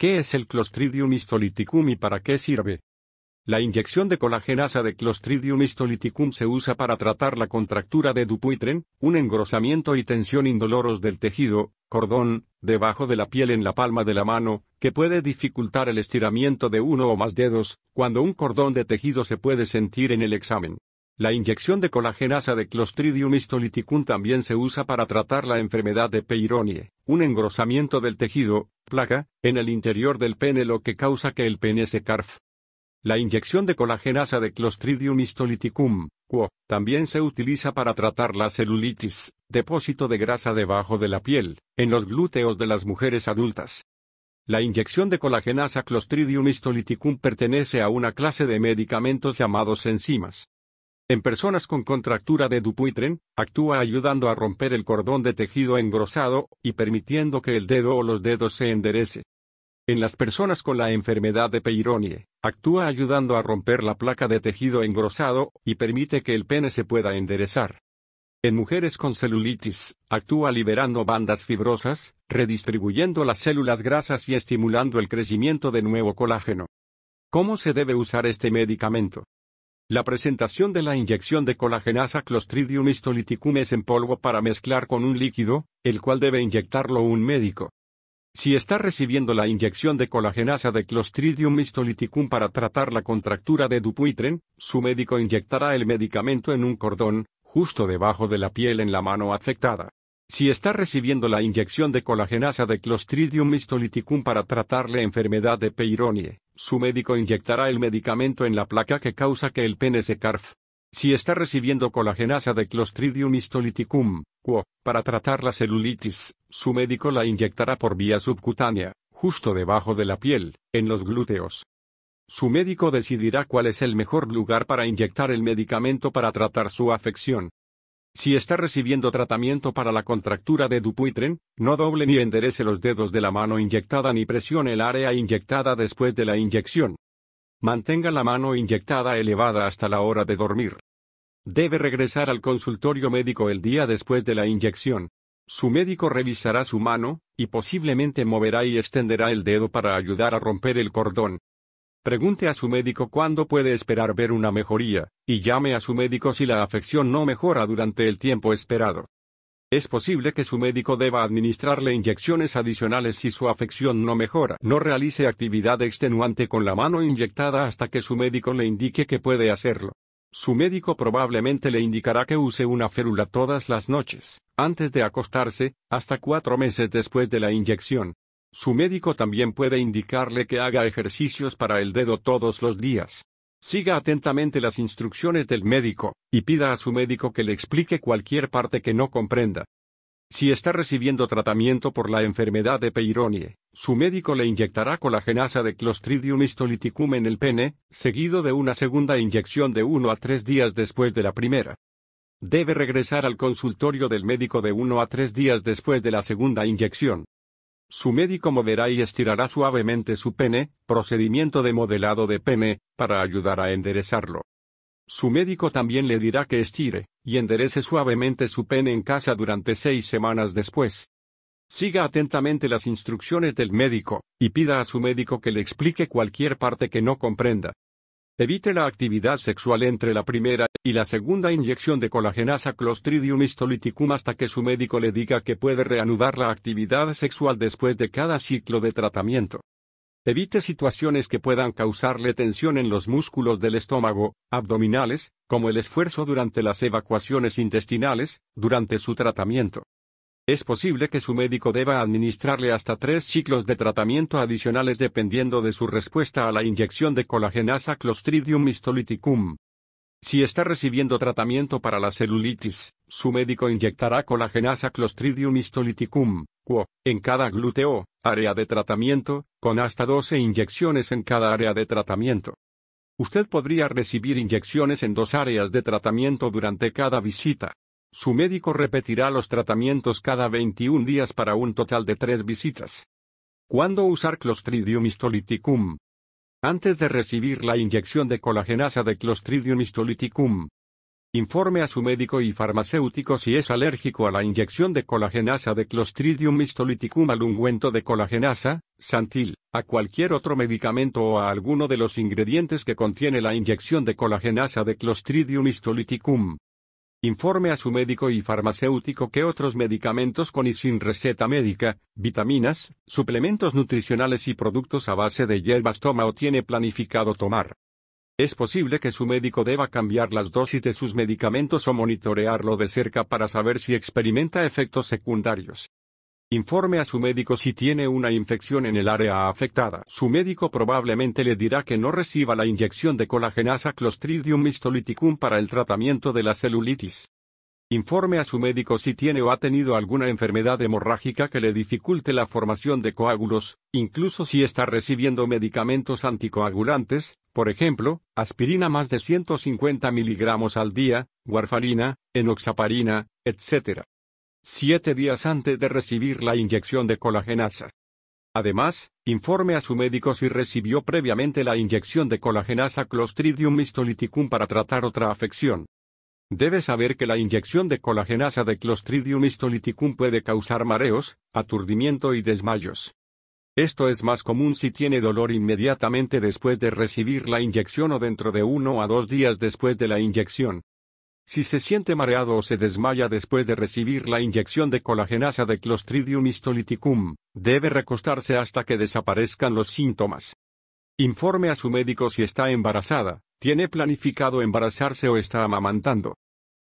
¿Qué es el Clostridium histolyticum y para qué sirve? La inyección de colagenasa de Clostridium histolyticum se usa para tratar la contractura de Dupuytren, un engrosamiento y tensión indoloros del tejido, cordón, debajo de la piel en la palma de la mano, que puede dificultar el estiramiento de uno o más dedos, cuando un cordón de tejido se puede sentir en el examen. La inyección de colagenasa de Clostridium histolyticum también se usa para tratar la enfermedad de Peyronie, un engrosamiento del tejido, placa, en el interior del pene lo que causa que el pene se carf. La inyección de colagenasa de Clostridium histolyticum, quo, también se utiliza para tratar la celulitis, depósito de grasa debajo de la piel, en los glúteos de las mujeres adultas. La inyección de colagenasa Clostridium histolyticum pertenece a una clase de medicamentos llamados enzimas. En personas con contractura de Dupuytren, actúa ayudando a romper el cordón de tejido engrosado y permitiendo que el dedo o los dedos se enderece. En las personas con la enfermedad de Peyronie, actúa ayudando a romper la placa de tejido engrosado y permite que el pene se pueda enderezar. En mujeres con celulitis, actúa liberando bandas fibrosas, redistribuyendo las células grasas y estimulando el crecimiento de nuevo colágeno. ¿Cómo se debe usar este medicamento? La presentación de la inyección de colagenasa Clostridium histolyticum es en polvo para mezclar con un líquido, el cual debe inyectarlo un médico. Si está recibiendo la inyección de colagenasa de Clostridium histolyticum para tratar la contractura de Dupuytren, su médico inyectará el medicamento en un cordón, justo debajo de la piel en la mano afectada. Si está recibiendo la inyección de colagenasa de Clostridium histolyticum para tratar la enfermedad de Peyronie, su médico inyectará el medicamento en la placa que causa que el pene se carfe. Si está recibiendo colagenasa de Clostridium histolyticum, quo, para tratar la celulitis, su médico la inyectará por vía subcutánea, justo debajo de la piel, en los glúteos. Su médico decidirá cuál es el mejor lugar para inyectar el medicamento para tratar su afección. Si está recibiendo tratamiento para la contractura de Dupuytren, no doble ni enderece los dedos de la mano inyectada ni presione el área inyectada después de la inyección. Mantenga la mano inyectada elevada hasta la hora de dormir. Debe regresar al consultorio médico el día después de la inyección. Su médico revisará su mano, y posiblemente moverá y extenderá el dedo para ayudar a romper el cordón, Pregunte a su médico cuándo puede esperar ver una mejoría, y llame a su médico si la afección no mejora durante el tiempo esperado. Es posible que su médico deba administrarle inyecciones adicionales si su afección no mejora. No realice actividad extenuante con la mano inyectada hasta que su médico le indique que puede hacerlo. Su médico probablemente le indicará que use una férula todas las noches, antes de acostarse, hasta cuatro meses después de la inyección. Su médico también puede indicarle que haga ejercicios para el dedo todos los días. Siga atentamente las instrucciones del médico, y pida a su médico que le explique cualquier parte que no comprenda. Si está recibiendo tratamiento por la enfermedad de Peyronie, su médico le inyectará colagenasa de Clostridium histolyticum en el pene, seguido de una segunda inyección de 1 a 3 días después de la primera. Debe regresar al consultorio del médico de 1 a 3 días después de la segunda inyección. Su médico moverá y estirará suavemente su pene, procedimiento de modelado de pene, para ayudar a enderezarlo. Su médico también le dirá que estire y enderece suavemente su pene en casa durante seis semanas después. Siga atentamente las instrucciones del médico, y pida a su médico que le explique cualquier parte que no comprenda. Evite la actividad sexual entre la primera y la segunda inyección de colagenasa Clostridium histolyticum hasta que su médico le diga que puede reanudar la actividad sexual después de cada ciclo de tratamiento. Evite situaciones que puedan causarle tensión en los músculos del estómago, abdominales, como el esfuerzo durante las evacuaciones intestinales, durante su tratamiento. Es posible que su médico deba administrarle hasta tres ciclos de tratamiento adicionales dependiendo de su respuesta a la inyección de colagenasa Clostridium histolyticum. Si está recibiendo tratamiento para la celulitis, su médico inyectará colagenasa Clostridium histolyticum, en cada glúteo, área de tratamiento, con hasta 12 inyecciones en cada área de tratamiento. Usted podría recibir inyecciones en dos áreas de tratamiento durante cada visita. Su médico repetirá los tratamientos cada 21 días para un total de tres visitas. ¿Cuándo usar Clostridium histolyticum? Antes de recibir la inyección de colagenasa de Clostridium histolyticum, informe a su médico y farmacéutico si es alérgico a la inyección de colagenasa de Clostridium histolyticum al ungüento de colagenasa, santil, a cualquier otro medicamento o a alguno de los ingredientes que contiene la inyección de colagenasa de Clostridium histolyticum. Informe a su médico y farmacéutico que otros medicamentos con y sin receta médica, vitaminas, suplementos nutricionales y productos a base de hierbas toma o tiene planificado tomar. Es posible que su médico deba cambiar las dosis de sus medicamentos o monitorearlo de cerca para saber si experimenta efectos secundarios. Informe a su médico si tiene una infección en el área afectada. Su médico probablemente le dirá que no reciba la inyección de colagenasa Clostridium histolyticum para el tratamiento de la celulitis. Informe a su médico si tiene o ha tenido alguna enfermedad hemorrágica que le dificulte la formación de coágulos, incluso si está recibiendo medicamentos anticoagulantes, por ejemplo, aspirina más de 150 miligramos al día, warfarina, enoxaparina, etc siete días antes de recibir la inyección de colagenasa. Además, informe a su médico si recibió previamente la inyección de colagenasa Clostridium histolyticum para tratar otra afección. Debe saber que la inyección de colagenasa de Clostridium histolyticum puede causar mareos, aturdimiento y desmayos. Esto es más común si tiene dolor inmediatamente después de recibir la inyección o dentro de uno a dos días después de la inyección. Si se siente mareado o se desmaya después de recibir la inyección de colagenasa de Clostridium histolyticum, debe recostarse hasta que desaparezcan los síntomas. Informe a su médico si está embarazada, tiene planificado embarazarse o está amamantando.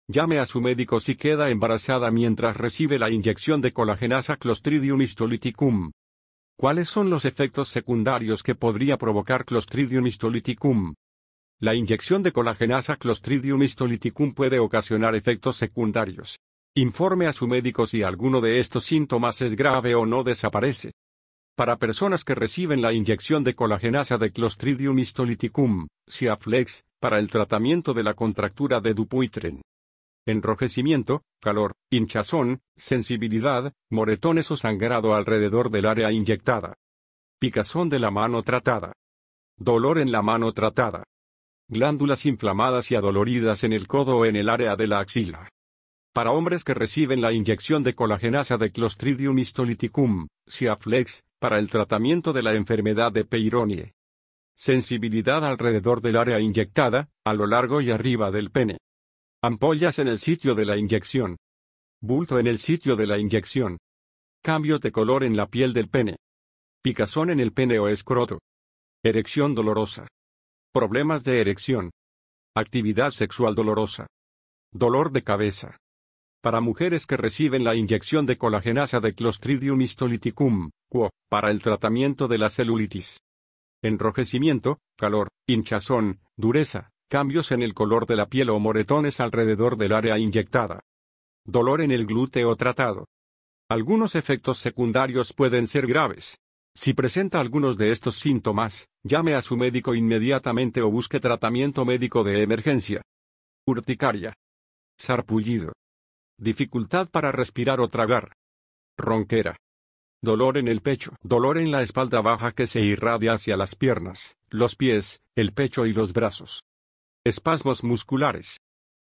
Llame a su médico si queda embarazada mientras recibe la inyección de colagenasa Clostridium histolyticum. ¿Cuáles son los efectos secundarios que podría provocar Clostridium histolyticum? La inyección de colagenasa Clostridium histolyticum puede ocasionar efectos secundarios. Informe a su médico si alguno de estos síntomas es grave o no desaparece. Para personas que reciben la inyección de colagenasa de Clostridium histolyticum, Siaflex, para el tratamiento de la contractura de Dupuytren. Enrojecimiento, calor, hinchazón, sensibilidad, moretones o sangrado alrededor del área inyectada. Picazón de la mano tratada. Dolor en la mano tratada glándulas inflamadas y adoloridas en el codo o en el área de la axila. Para hombres que reciben la inyección de colagenasa de Clostridium histolyticum, Siaflex, para el tratamiento de la enfermedad de Peyronie. Sensibilidad alrededor del área inyectada, a lo largo y arriba del pene. Ampollas en el sitio de la inyección. Bulto en el sitio de la inyección. Cambio de color en la piel del pene. Picazón en el pene o escroto. Erección dolorosa. Problemas de erección. Actividad sexual dolorosa. Dolor de cabeza. Para mujeres que reciben la inyección de colagenasa de Clostridium histolyticum, quo, para el tratamiento de la celulitis. Enrojecimiento, calor, hinchazón, dureza, cambios en el color de la piel o moretones alrededor del área inyectada. Dolor en el glúteo tratado. Algunos efectos secundarios pueden ser graves, si presenta algunos de estos síntomas, llame a su médico inmediatamente o busque tratamiento médico de emergencia. Urticaria. Sarpullido. Dificultad para respirar o tragar. Ronquera. Dolor en el pecho, dolor en la espalda baja que se irradia hacia las piernas, los pies, el pecho y los brazos. Espasmos musculares.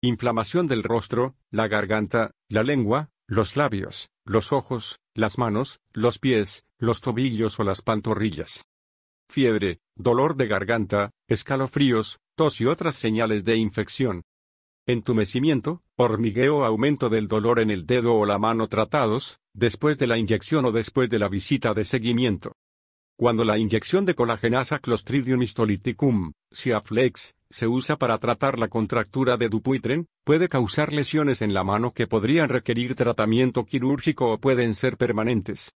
Inflamación del rostro, la garganta, la lengua, los labios, los ojos, las manos, los pies, los tobillos o las pantorrillas. Fiebre, dolor de garganta, escalofríos, tos y otras señales de infección. Entumecimiento, hormigueo o aumento del dolor en el dedo o la mano tratados, después de la inyección o después de la visita de seguimiento. Cuando la inyección de colagenasa Clostridium histolyticum, Ciaflex, se usa para tratar la contractura de Dupuytren, puede causar lesiones en la mano que podrían requerir tratamiento quirúrgico o pueden ser permanentes.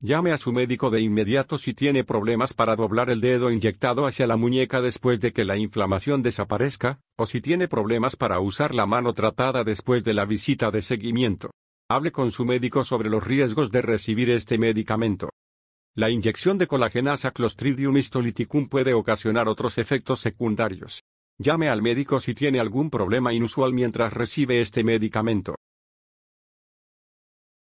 Llame a su médico de inmediato si tiene problemas para doblar el dedo inyectado hacia la muñeca después de que la inflamación desaparezca, o si tiene problemas para usar la mano tratada después de la visita de seguimiento. Hable con su médico sobre los riesgos de recibir este medicamento. La inyección de colagenasa Clostridium histolyticum puede ocasionar otros efectos secundarios. Llame al médico si tiene algún problema inusual mientras recibe este medicamento.